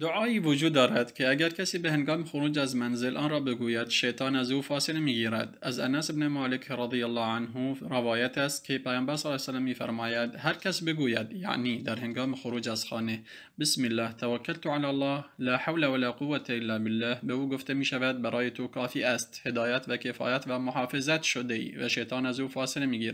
دعایی وجود دارد که اگر کسی به هنگام خروج از منزل آن را بگوید شیطان از او فاصله میگیرد از انس بن مالک رضی الله عنه روایت است که پیامبر صلی الله علیه و میفرماید هر کس بگوید یعنی در هنگام خروج از خانه بسم الله توکلت علی الله لا حول ولا قوه الا بالله به او گفته می شود برای تو کافی است هدایت و کفایت و محافظت شده ای و شیطان از او فاصله می